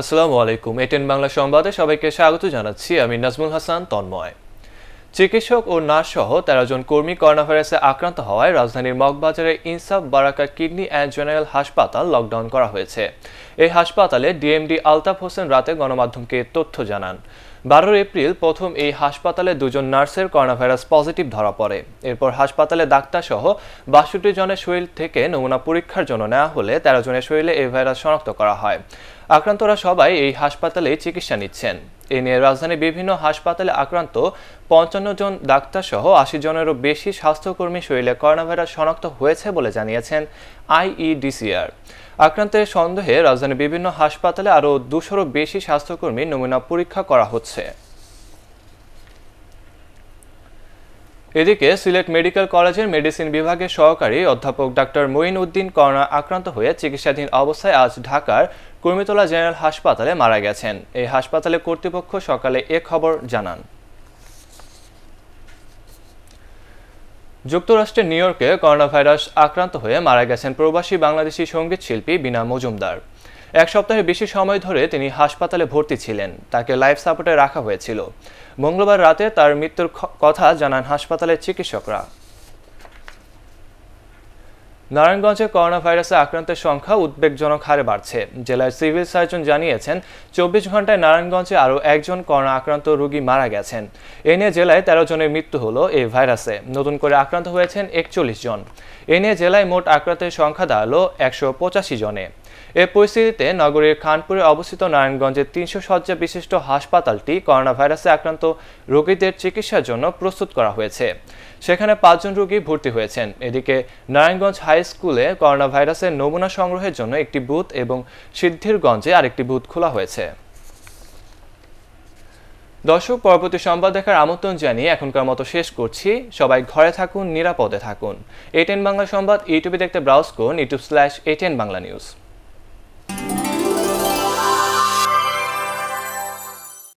আসসালামু আলাইকুম এটেন বাংলা সংবাদে সবাইকে স্বাগত জানাচ্ছি আমি নাজমুল হাসান তন্ময় চিকিৎসক ও নার্স সহ তেরো জন কর্মী করোনাভাইরাসে আক্রান্ত হওয়ায় রাজধানীর মগবাজারের Insaf Baraka kidney and general হাসপাতাল লকডাউন করা হয়েছে এই হাসপাতালে ডিএমডি আলতাফ হোসেন রাতে গণমাধ্যমকে তথ্য জানান বারো এপ্রিল প্রথম এই হাসপাতালে দুজন নার্সের করোনাভাইরাস পজিটিভ ধরা পড়ে এরপর হাসপাতালে ডাক্তারসহ বাষট্টি জনের শরীর থেকে নমুনা পরীক্ষার জন্য নেওয়া হলে তেরো জনের শরীরে এই ভাইরাস শনাক্ত করা হয় আক্রান্তরা সবাই এই হাসপাতালে চিকিৎসা নিচ্ছেন এ নিয়ে রাজধানীর বিভিন্ন হাসপাতালে আক্রান্ত পঞ্চান্ন জন ডাক্তার সহ আশি জনেরও বেশি স্বাস্থ্যকর্মী শরীরে করোনাভাইরাস শনাক্ত হয়েছে বলে জানিয়েছেন আইইডিসিআর আক্রান্তের সন্দেহে রাজধানীর বিভিন্ন হাসপাতালে আরও দুশোরও বেশি স্বাস্থ্যকর্মী নমুনা পরীক্ষা করা হচ্ছে এদিকে সিলেট মেডিকেল কলেজের মেডিসিন বিভাগের সহকারী অধ্যাপক ডাক্তার মঈন উদ্দিন করোনা আক্রান্ত হয়ে চিকিৎসাধীন অবস্থায় আজ ঢাকার কুর্মিতলা জেনারেল হাসপাতালে মারা গেছেন এই হাসপাতালে কর্তৃপক্ষ সকালে এ খবর জানান যুক্তরাষ্ট্রের নিউ ইয়র্কে করোনা ভাইরাস আক্রান্ত হয়ে মারা গেছেন প্রবাসী বাংলাদেশি সঙ্গীত শিল্পী বিনা মজুমদার এক সপ্তাহের বেশি সময় ধরে তিনি হাসপাতালে ভর্তি ছিলেন তাকে লাইফ সাপোর্টে রাখা হয়েছিল মঙ্গলবার রাতে তার মৃত্যুর কথা জানান হাসপাতালের চিকিৎসকরা নারায়ণগঞ্জে করোনা ভাইরাসে আক্রান্তের সংখ্যা উদ্বেগজনক হারে বাড়ছে জেলার সিভিল সার্জন জানিয়েছেন চব্বিশ ঘন্টায় নারায়ণগঞ্জে আরও একজন করোনা আক্রান্ত রোগী মারা গেছেন এ নিয়ে জেলায় তেরো জনের মৃত্যু হলো এই ভাইরাসে নতুন করে আক্রান্ত হয়েছেন একচল্লিশ জন এ নিয়ে জেলায় মোট আক্রান্তের সংখ্যা দাঁড়ালো একশো পঁচাশি জনে এ পরিস্থিতিতে নগরীর খানপুরে অবস্থিত নারায়ণগঞ্জের তিনশো শয্যা বিশিষ্ট হাসপাতালটি করোনা ভাইরাসে আক্রান্ত রোগীদের চিকিৎসার জন্য প্রস্তুত করা হয়েছে সেখানে পাঁচজন রোগী ভর্তি হয়েছেন এদিকে নারায়ণগঞ্জ হাই স্কুলে করোনা ভাইরাসের নমুনা সংগ্রহের জন্য একটি বুথ এবং সিদ্ধিরগঞ্জে আরেকটি বুথ খোলা হয়েছে দর্শক পরবর্তী সংবাদ দেখার আমন্ত্রণ জানিয়ে এখনকার মতো শেষ করছি সবাই ঘরে থাকুন নিরাপদে থাকুন এটেন বাংলা সংবাদ ইউটিউবে দেখতে ব্রাউজ করুন YouTube slash ATN Bangla news